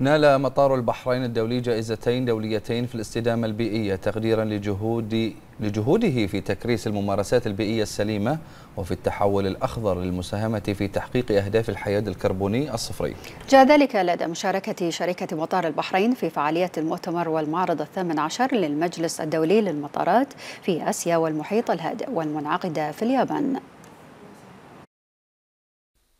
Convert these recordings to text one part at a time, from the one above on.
نال مطار البحرين الدولي جائزتين دوليتين في الاستدامة البيئية تقديرا لجهود لجهوده في تكريس الممارسات البيئية السليمة وفي التحول الأخضر للمساهمة في تحقيق أهداف الحياد الكربوني الصفري جاء ذلك لدى مشاركة شركة مطار البحرين في فعالية المؤتمر والمعرض الثامن عشر للمجلس الدولي للمطارات في آسيا والمحيط الهادئ والمنعقدة في اليابان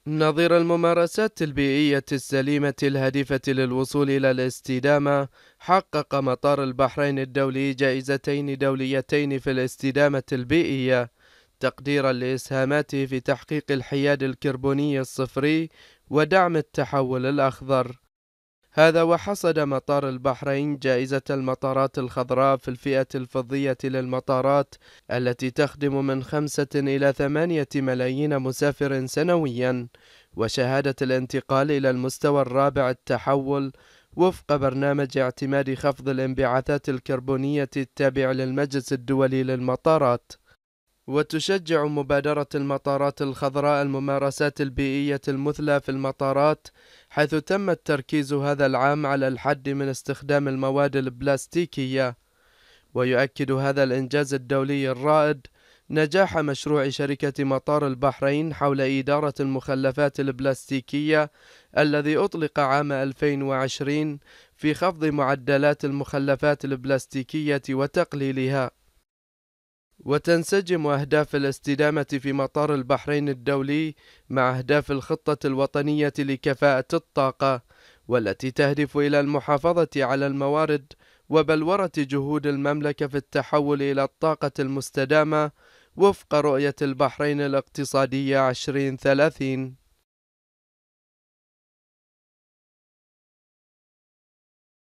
نظير الممارسات البيئية السليمة الهادفة للوصول إلى الاستدامة، حقق مطار البحرين الدولي جائزتين دوليتين في الاستدامة البيئية، تقديرا لإسهاماته في تحقيق الحياد الكربوني الصفري ودعم التحول الأخضر. هذا وحصد مطار البحرين جائزة المطارات الخضراء في الفئة الفضية للمطارات التي تخدم من خمسة إلى ثمانية ملايين مسافر سنويا وشهادة الانتقال إلى المستوى الرابع التحول وفق برنامج اعتماد خفض الانبعاثات الكربونية التابع للمجلس الدولي للمطارات وتشجع مبادرة المطارات الخضراء الممارسات البيئية المثلى في المطارات حيث تم التركيز هذا العام على الحد من استخدام المواد البلاستيكية ويؤكد هذا الإنجاز الدولي الرائد نجاح مشروع شركة مطار البحرين حول إدارة المخلفات البلاستيكية الذي أطلق عام 2020 في خفض معدلات المخلفات البلاستيكية وتقليلها وتنسجم أهداف الاستدامة في مطار البحرين الدولي مع أهداف الخطة الوطنية لكفاءة الطاقة والتي تهدف إلى المحافظة على الموارد وبلورة جهود المملكة في التحول إلى الطاقة المستدامة وفق رؤية البحرين الاقتصادية 2030